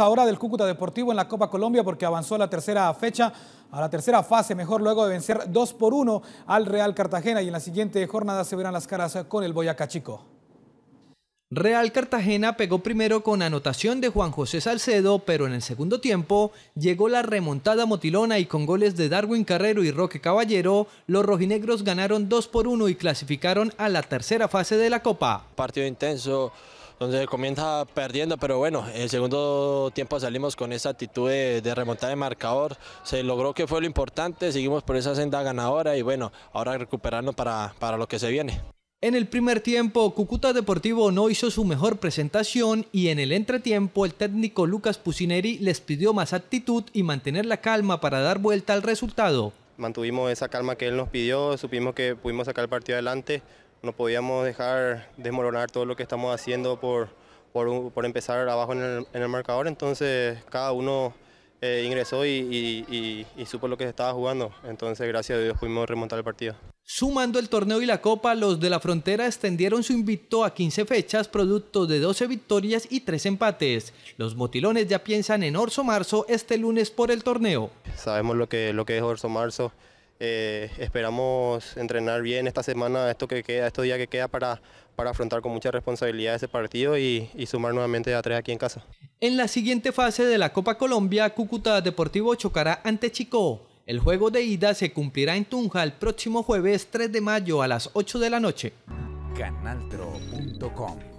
Ahora del Cúcuta Deportivo en la Copa Colombia porque avanzó a la tercera fecha, a la tercera fase, mejor luego de vencer 2 por 1 al Real Cartagena y en la siguiente jornada se verán las caras con el Boyacá Chico. Real Cartagena pegó primero con anotación de Juan José Salcedo, pero en el segundo tiempo llegó la remontada motilona y con goles de Darwin Carrero y Roque Caballero, los rojinegros ganaron 2 por 1 y clasificaron a la tercera fase de la Copa. Partido intenso, entonces comienza perdiendo, pero bueno, en el segundo tiempo salimos con esa actitud de, remontar el marcador, se logró que fue lo importante, seguimos por esa senda ganadora y bueno, ahora recuperarnos para, para lo que se viene. En el primer tiempo, Cúcuta Deportivo no hizo su mejor presentación y en el entretiempo el técnico Lucas Pusineri les pidió más actitud y mantener la calma para dar vuelta al resultado. Mantuvimos esa calma que él nos pidió, supimos que pudimos sacar el partido adelante, no podíamos dejar desmoronar todo lo que estamos haciendo por, por, empezar abajo en el, marcador, entonces cada uno eh, ingresó y, supo lo que se estaba jugando, entonces gracias a Dios pudimos remontar el partido. Sumando el torneo y la copa, los de la frontera extendieron su invicto a 15 fechas, producto de 12 victorias y 3 empates. Los motilones ya piensan en Orso Marzo este lunes por el torneo. Sabemos lo que, lo que es Orso Marzo. Eh, esperamos entrenar bien esta semana, esto que queda, estos días que queda para, para afrontar con mucha responsabilidad ese partido y, y sumar nuevamente a tres aquí en casa. En la siguiente fase de la Copa Colombia, Cúcuta Deportivo chocará ante Chico. El juego de ida se cumplirá en Tunja el próximo jueves 3 de mayo a las 8 de la noche. Canaltro.com